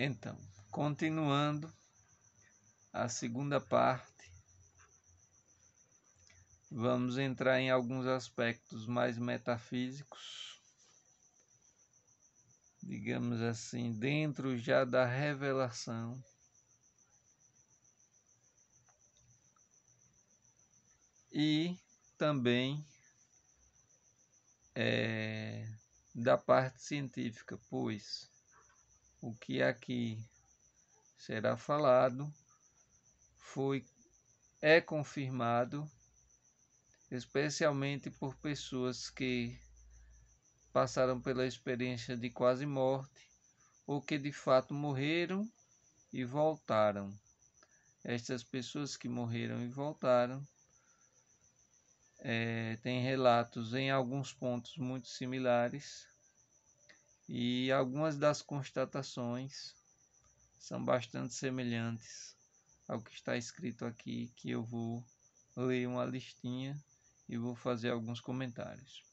Então, continuando a segunda parte, vamos entrar em alguns aspectos mais metafísicos, digamos assim, dentro já da revelação. E também é, da parte científica, pois o que aqui será falado foi é confirmado especialmente por pessoas que passaram pela experiência de quase morte ou que de fato morreram e voltaram. Estas pessoas que morreram e voltaram é, têm relatos em alguns pontos muito similares e algumas das constatações são bastante semelhantes ao que está escrito aqui, que eu vou ler uma listinha e vou fazer alguns comentários.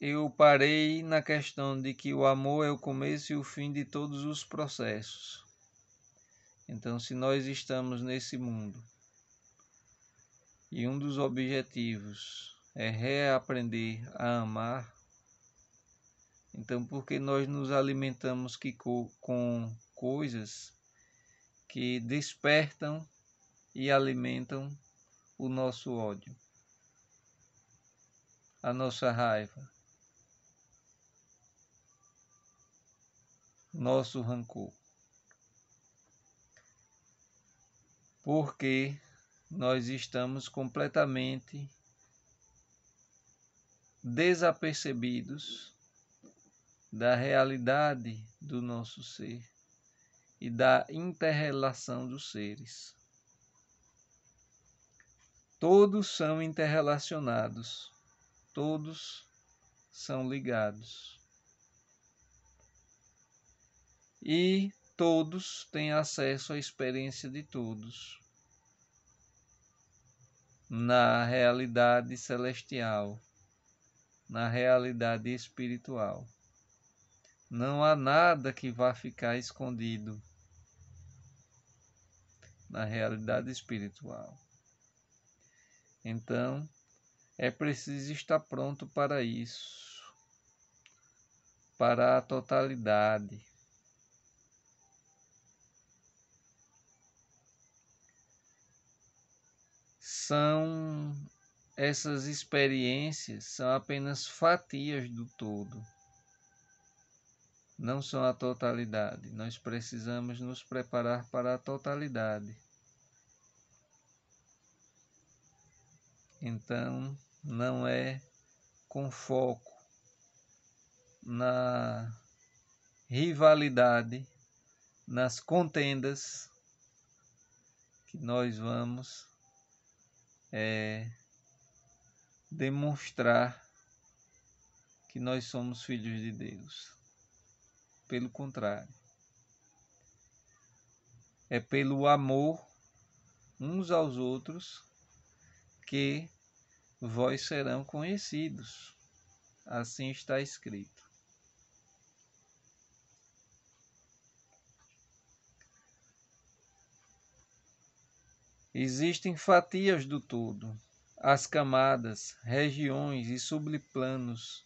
Eu parei na questão de que o amor é o começo e o fim de todos os processos. Então, se nós estamos nesse mundo e um dos objetivos é reaprender a amar, então porque nós nos alimentamos que, com coisas que despertam e alimentam o nosso ódio, a nossa raiva, nosso rancor. Porque nós estamos completamente desapercebidos da realidade do nosso ser e da interrelação dos seres. Todos são interrelacionados, todos são ligados. E todos têm acesso à experiência de todos na realidade celestial, na realidade espiritual. Não há nada que vá ficar escondido na realidade espiritual. Então, é preciso estar pronto para isso, para a totalidade são essas experiências são apenas fatias do todo. Não são a totalidade. Nós precisamos nos preparar para a totalidade. Então, não é com foco na rivalidade, nas contendas que nós vamos é, demonstrar que nós somos filhos de Deus. Pelo contrário, é pelo amor uns aos outros que vós serão conhecidos. Assim está escrito. Existem fatias do todo, as camadas, regiões e subplanos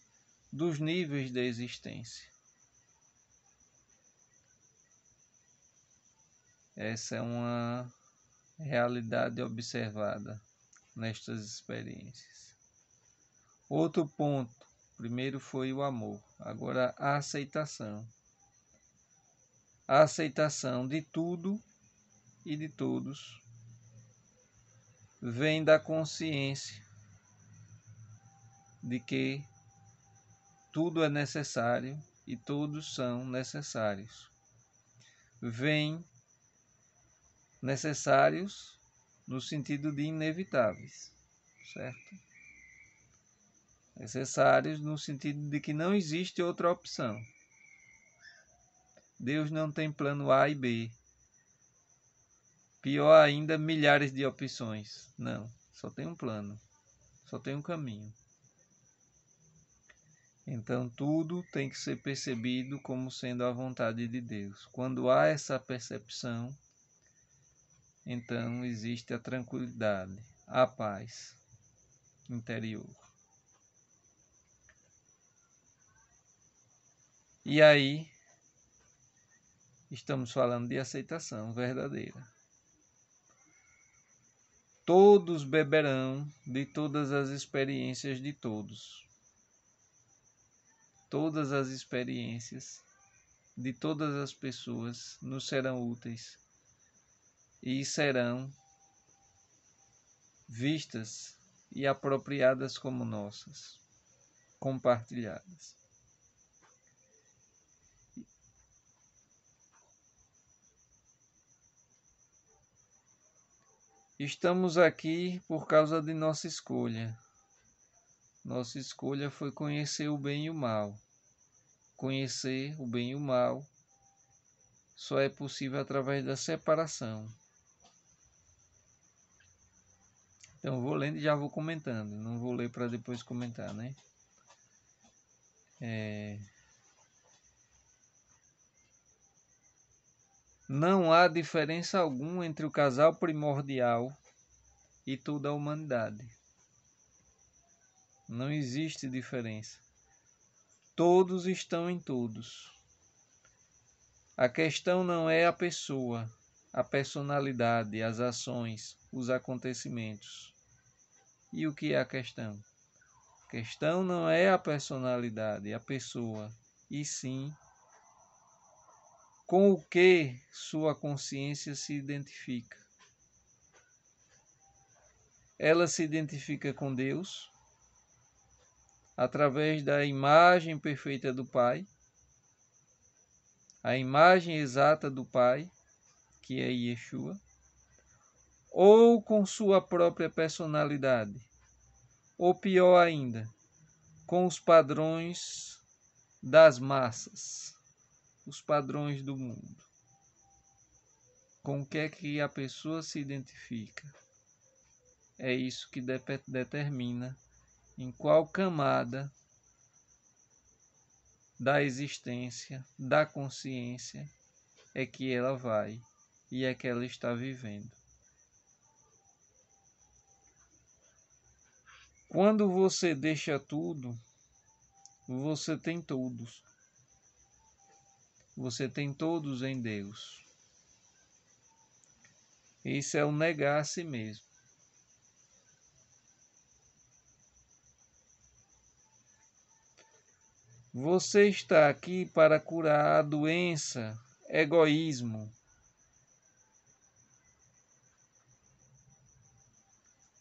dos níveis da existência. Essa é uma realidade observada nestas experiências. Outro ponto, primeiro foi o amor, agora a aceitação. A aceitação de tudo e de todos vem da consciência de que tudo é necessário e todos são necessários. Vêm necessários no sentido de inevitáveis, certo? Necessários no sentido de que não existe outra opção. Deus não tem plano A e B. Pior ainda, milhares de opções. Não, só tem um plano, só tem um caminho. Então tudo tem que ser percebido como sendo a vontade de Deus. Quando há essa percepção, então existe a tranquilidade, a paz interior. E aí estamos falando de aceitação verdadeira. Todos beberão de todas as experiências de todos. Todas as experiências de todas as pessoas nos serão úteis e serão vistas e apropriadas como nossas, compartilhadas. Estamos aqui por causa de nossa escolha. Nossa escolha foi conhecer o bem e o mal. Conhecer o bem e o mal só é possível através da separação. Então, vou lendo e já vou comentando. Não vou ler para depois comentar, né? É... Não há diferença alguma entre o casal primordial e toda a humanidade. Não existe diferença. Todos estão em todos. A questão não é a pessoa, a personalidade, as ações, os acontecimentos. E o que é a questão? A questão não é a personalidade, a pessoa, e sim com o que sua consciência se identifica. Ela se identifica com Deus através da imagem perfeita do Pai, a imagem exata do Pai, que é Yeshua, ou com sua própria personalidade, ou pior ainda, com os padrões das massas os padrões do mundo. Com o que é que a pessoa se identifica? É isso que de determina em qual camada da existência, da consciência, é que ela vai e é que ela está vivendo. Quando você deixa tudo, você tem todos. Você tem todos em Deus. Isso é o negar a si mesmo. Você está aqui para curar a doença, egoísmo.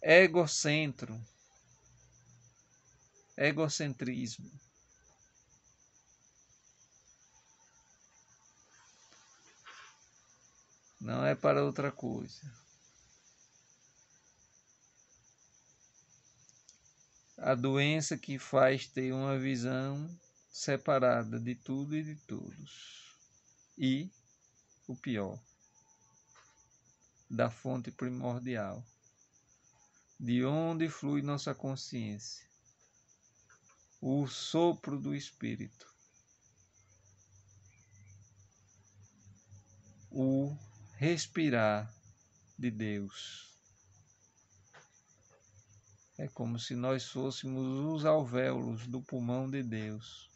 Egocentro. Egocentrismo. não é para outra coisa. A doença que faz ter uma visão separada de tudo e de todos. E, o pior, da fonte primordial, de onde flui nossa consciência, o sopro do Espírito, o respirar de Deus. É como se nós fôssemos os alvéolos do pulmão de Deus,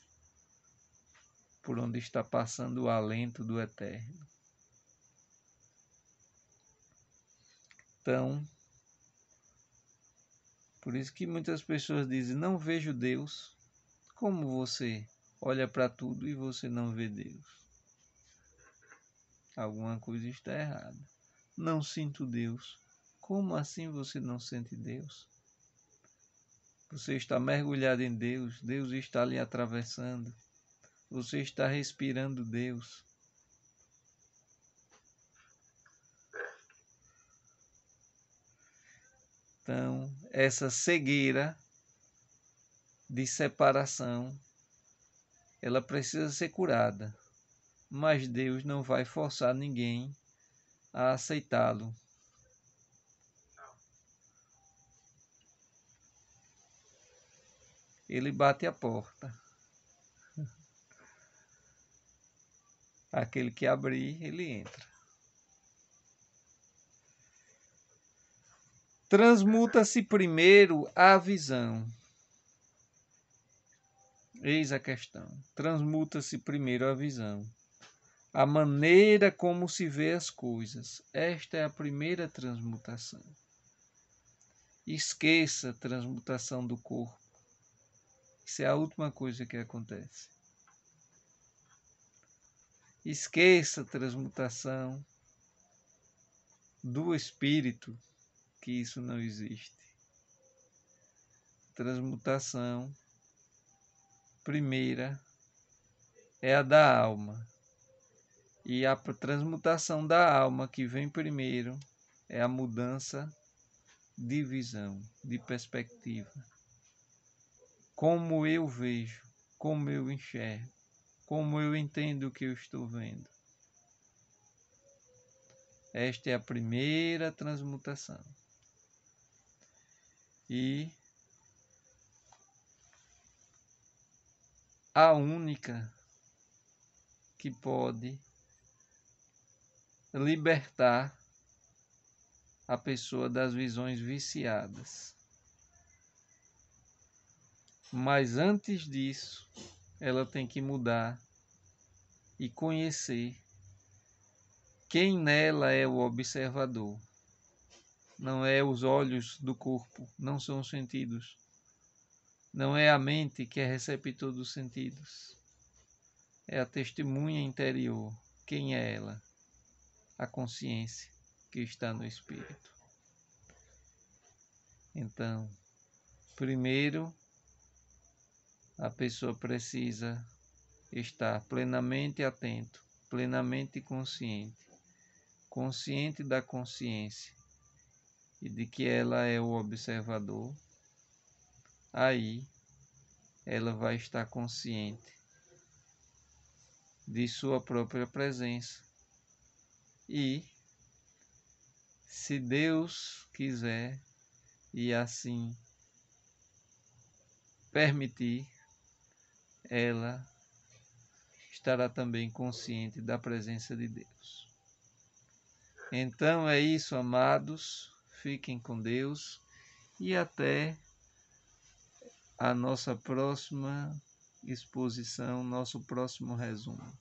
por onde está passando o alento do Eterno. Então, por isso que muitas pessoas dizem: Não vejo Deus. Como você olha para tudo e você não vê Deus? Alguma coisa está errada. Não sinto Deus. Como assim você não sente Deus? Você está mergulhado em Deus, Deus está lhe atravessando. Você está respirando Deus. Então, essa cegueira de separação, ela precisa ser curada mas Deus não vai forçar ninguém a aceitá-lo. Ele bate a porta. Aquele que abrir, ele entra. Transmuta-se primeiro a visão. Eis a questão. Transmuta-se primeiro a visão a maneira como se vê as coisas. Esta é a primeira transmutação. Esqueça a transmutação do corpo. Isso é a última coisa que acontece. Esqueça a transmutação do espírito, que isso não existe. Transmutação primeira é a da alma e a transmutação da alma que vem primeiro é a mudança de visão, de perspectiva. Como eu vejo, como eu enxergo, como eu entendo o que eu estou vendo. Esta é a primeira transmutação. E a única que pode libertar a pessoa das visões viciadas. Mas antes disso, ela tem que mudar e conhecer quem nela é o observador. Não é os olhos do corpo, não são os sentidos. Não é a mente que é receptor dos sentidos. É a testemunha interior. Quem é ela? a consciência que está no espírito. Então, primeiro, a pessoa precisa estar plenamente atento, plenamente consciente, consciente da consciência e de que ela é o observador. Aí, ela vai estar consciente de sua própria presença e, se Deus quiser e assim permitir, ela estará também consciente da presença de Deus. Então é isso, amados. Fiquem com Deus e até a nossa próxima exposição, nosso próximo resumo.